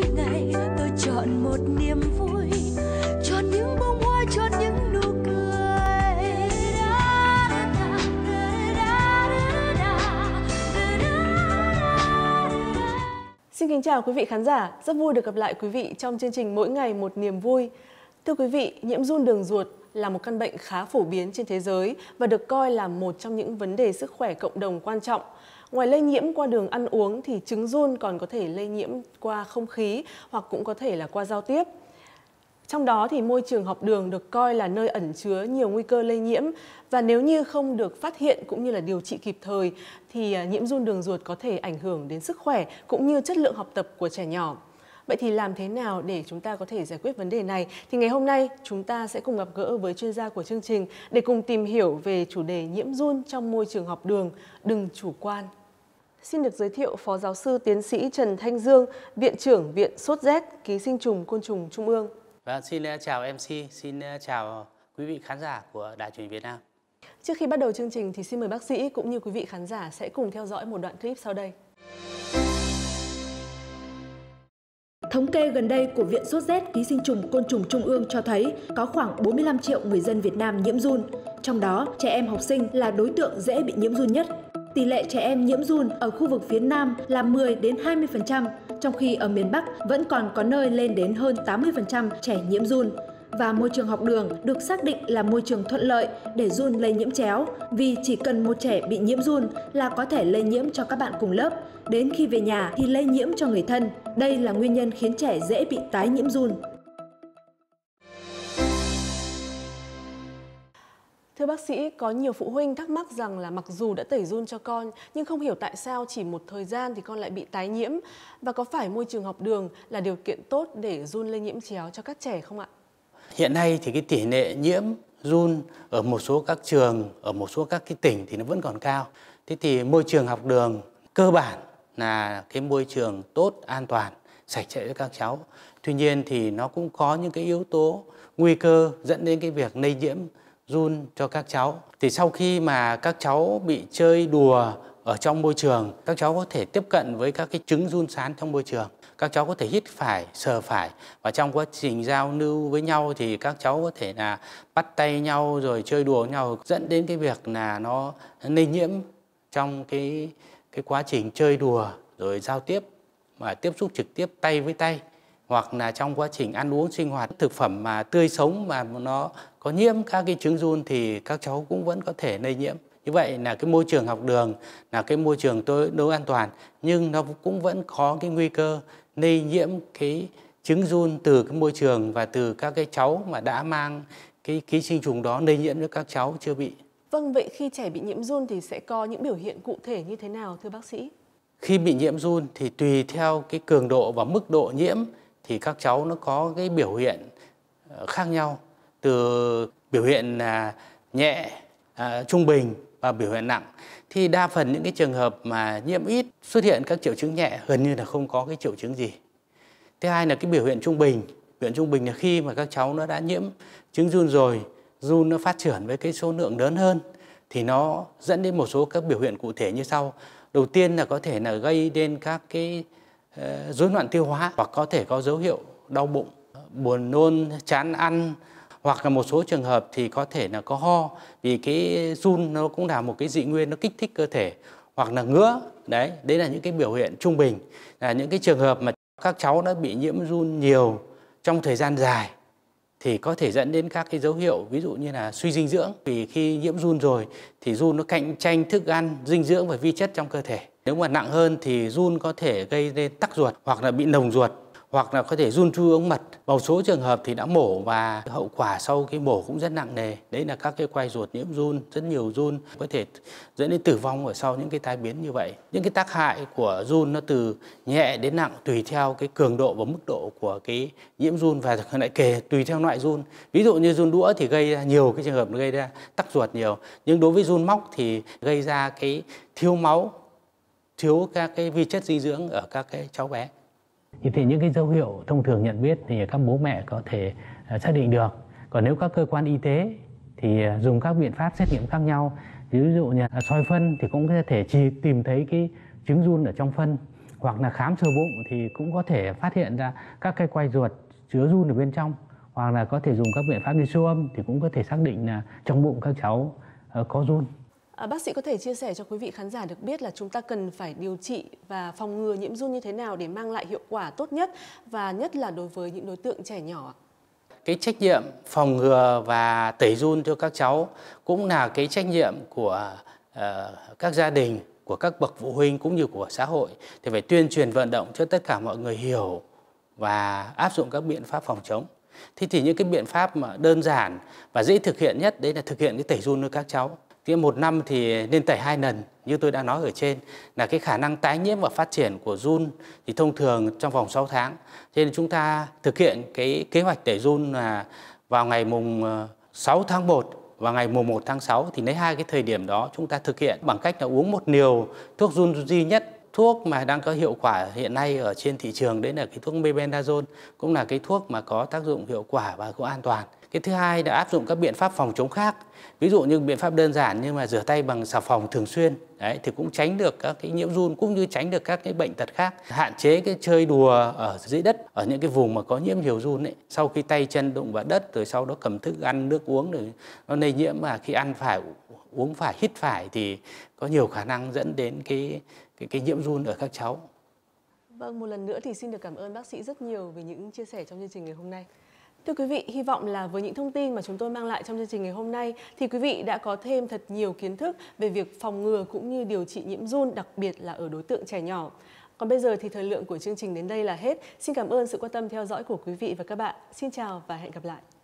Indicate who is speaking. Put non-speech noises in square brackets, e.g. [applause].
Speaker 1: mỗi ngày tôi chọn một niềm vui chọn những bông hoa chọn
Speaker 2: những nụ cười
Speaker 1: Xin kính chào quý vị khán giả, rất vui được gặp lại quý vị trong chương trình Mỗi ngày một niềm vui. Thưa quý vị, nhiễm run đường ruột là một căn bệnh khá phổ biến trên thế giới và được coi là một trong những vấn đề sức khỏe cộng đồng quan trọng – Ngoài lây nhiễm qua đường ăn uống thì trứng run còn có thể lây nhiễm qua không khí hoặc cũng có thể là qua giao tiếp. Trong đó thì môi trường học đường được coi là nơi ẩn chứa nhiều nguy cơ lây nhiễm và nếu như không được phát hiện cũng như là điều trị kịp thời thì à, nhiễm run đường ruột có thể ảnh hưởng đến sức khỏe cũng như chất lượng học tập của trẻ nhỏ. Vậy thì làm thế nào để chúng ta có thể giải quyết vấn đề này? Thì ngày hôm nay chúng ta sẽ cùng gặp gỡ với chuyên gia của chương trình để cùng tìm hiểu về chủ đề nhiễm run trong môi trường học đường, đừng chủ quan. Xin được giới thiệu Phó Giáo sư Tiến sĩ Trần Thanh Dương, Viện trưởng Viện Sốt rét, Ký sinh trùng Côn trùng Trung ương.
Speaker 2: Và vâng, xin eh, chào MC, xin eh, chào quý vị khán giả của Đài truyền Việt Nam.
Speaker 1: Trước khi bắt đầu chương trình thì xin mời bác sĩ cũng như quý vị khán giả sẽ cùng theo dõi một đoạn clip sau đây. Thống kê gần đây của Viện Sốt rét Ký sinh trùng Côn trùng Trung ương cho thấy có khoảng 45 triệu người dân Việt Nam nhiễm run. Trong đó, trẻ em học sinh là đối tượng dễ bị nhiễm run nhất Tỷ lệ trẻ em nhiễm run ở khu vực phía Nam là 10 đến 20%, trong khi ở miền Bắc vẫn còn có nơi lên đến hơn 80% trẻ nhiễm run và môi trường học đường được xác định là môi trường thuận lợi để run lây nhiễm chéo vì chỉ cần một trẻ bị nhiễm run là có thể lây nhiễm cho các bạn cùng lớp, đến khi về nhà thì lây nhiễm cho người thân. Đây là nguyên nhân khiến trẻ dễ bị tái nhiễm run. Thưa bác sĩ, có nhiều phụ huynh thắc mắc rằng là mặc dù đã tẩy run cho con nhưng không hiểu tại sao chỉ một thời gian thì con lại bị tái nhiễm và có phải môi trường học đường là điều kiện tốt để run lây nhiễm chéo cho các trẻ không ạ?
Speaker 2: Hiện nay thì cái tỷ lệ nhiễm run ở một số các trường, ở một số các cái tỉnh thì nó vẫn còn cao. Thế thì môi trường học đường cơ bản là cái môi trường tốt, an toàn, sạch sẽ cho các cháu. Tuy nhiên thì nó cũng có những cái yếu tố nguy cơ dẫn đến cái việc lây nhiễm run cho các cháu. Thì sau khi mà các cháu bị chơi đùa ở trong môi trường, các cháu có thể tiếp cận với các cái trứng run sán trong môi trường. Các cháu có thể hít phải, sờ phải và trong quá trình giao lưu với nhau thì các cháu có thể là bắt tay nhau rồi chơi đùa với nhau dẫn đến cái việc là nó lây nhiễm trong cái cái quá trình chơi đùa rồi giao tiếp mà tiếp xúc trực tiếp tay với tay hoặc là trong quá trình ăn uống sinh hoạt thực phẩm mà tươi sống mà nó có nhiễm các cái trứng run thì các cháu cũng vẫn có thể lây nhiễm như vậy là cái môi trường học đường là cái môi trường tôi đối an toàn nhưng nó cũng vẫn có cái nguy cơ lây nhiễm cái trứng run từ cái môi trường và từ các cái cháu mà đã mang cái ký sinh trùng đó lây nhiễm cho các cháu chưa bị.
Speaker 1: Vâng, vậy khi trẻ bị nhiễm run thì sẽ có những biểu hiện cụ thể như thế nào thưa bác sĩ?
Speaker 2: Khi bị nhiễm run thì tùy theo cái cường độ và mức độ nhiễm thì các cháu nó có cái biểu hiện ờ, khác nhau từ biểu hiện là nhẹ, à, trung bình và biểu hiện nặng thì đa phần những cái trường hợp mà nhiễm ít xuất hiện các triệu chứng nhẹ gần như là không có cái triệu chứng gì. Thứ hai là cái biểu hiện trung bình, biểu hiện trung bình là khi mà các cháu nó đã nhiễm chứng run rồi, run nó phát triển với cái số lượng lớn hơn thì nó dẫn đến một số các biểu hiện cụ thể như sau. Đầu tiên là có thể là gây đến các cái Ờ, rối loạn tiêu hóa hoặc có thể có dấu hiệu đau bụng, buồn nôn, chán ăn hoặc là một số trường hợp thì có thể là có ho vì cái run nó cũng là một cái dị nguyên nó kích thích cơ thể hoặc là ngứa đấy đấy là những cái biểu hiện trung bình là những cái trường hợp mà các cháu nó bị nhiễm run nhiều trong thời gian dài thì có thể dẫn đến các cái dấu hiệu ví dụ như là suy dinh dưỡng vì khi nhiễm run rồi thì run nó cạnh tranh thức ăn dinh dưỡng và vi chất trong cơ thể nếu mà nặng hơn thì run có thể gây nên tắc ruột hoặc là bị nồng ruột hoặc là có thể run chui ống mật. Một số trường hợp thì đã mổ và hậu quả sau cái mổ cũng rất nặng nề. Đấy là các cái quay ruột nhiễm run, rất nhiều run có thể dẫn đến tử vong ở sau những cái tai biến như vậy. Những cái tác hại của run nó từ nhẹ đến nặng tùy theo cái cường độ và mức độ của cái nhiễm run và [laughs] lại kể tùy theo loại run. Ví dụ như run đũa thì gây ra nhiều cái trường hợp gây ra tắc ruột nhiều. Nhưng đối với run móc thì gây ra cái thiếu máu thiếu các cái vi chất dinh dưỡng ở các cái cháu bé. Thì, thì những cái dấu hiệu thông thường nhận biết thì các bố mẹ có thể à, xác định được. Còn nếu các cơ quan y tế thì à, dùng các biện pháp xét nghiệm khác nhau. Ví dụ như soi phân thì cũng có thể chỉ tìm thấy cái trứng run ở trong phân hoặc là khám sơ bụng thì cũng có thể phát hiện ra các cái quay ruột chứa run ở bên trong hoặc là có thể dùng các biện pháp đi siêu âm thì cũng có thể xác định là trong bụng các cháu ờ, có run.
Speaker 1: À, bác sĩ có thể chia sẻ cho quý vị khán giả được biết là chúng ta cần phải điều trị và phòng ngừa nhiễm run như thế nào để mang lại hiệu quả tốt nhất và nhất là đối với những đối tượng trẻ nhỏ
Speaker 2: cái trách nhiệm phòng ngừa và tẩy run cho các cháu cũng là cái trách nhiệm của uh, các gia đình của các bậc phụ huynh cũng như của xã hội thì phải tuyên truyền vận động cho tất cả mọi người hiểu và áp dụng các biện pháp phòng chống thế thì những cái biện pháp mà đơn giản và dễ thực hiện nhất đấy là thực hiện cái tẩy run cho các cháu thì một năm thì nên tẩy hai lần như tôi đã nói ở trên là cái khả năng tái nhiễm và phát triển của run thì thông thường trong vòng 6 tháng. Cho nên chúng ta thực hiện cái kế hoạch tẩy run là vào ngày mùng 6 ờ, tháng 1 và ngày mùng 1 tháng 6 thì lấy hai cái thời điểm đó chúng ta thực hiện bằng cách là uống một liều thuốc run duy nhất thuốc mà đang có hiệu quả hiện nay ở trên thị trường đấy là cái thuốc mebenazole cũng là cái thuốc mà có tác dụng hiệu quả và cũng an toàn cái thứ hai là áp dụng các biện pháp phòng chống khác ví dụ như biện pháp đơn giản nhưng mà rửa tay bằng xà phòng thường xuyên đấy thì cũng tránh được các cái nhiễm run cũng như tránh được các cái bệnh tật khác hạn chế cái chơi đùa ở dưới đất ở những cái vùng mà có nhiễm nhiều run ấy sau khi tay chân đụng vào đất rồi sau đó cầm thức ăn nước uống rồi nó lây nhiễm mà khi ăn phải uống phải hít phải thì có nhiều khả năng dẫn đến cái cái, cái nhiễm run ở các cháu
Speaker 1: Vâng, một lần nữa thì xin được cảm ơn bác sĩ rất nhiều về những chia sẻ trong chương trình ngày hôm nay. Thưa quý vị, hy vọng là với những thông tin mà chúng tôi mang lại trong chương trình ngày hôm nay thì quý vị đã có thêm thật nhiều kiến thức về việc phòng ngừa cũng như điều trị nhiễm run, đặc biệt là ở đối tượng trẻ nhỏ. Còn bây giờ thì thời lượng của chương trình đến đây là hết. Xin cảm ơn sự quan tâm theo dõi của quý vị và các bạn. Xin chào và hẹn gặp lại.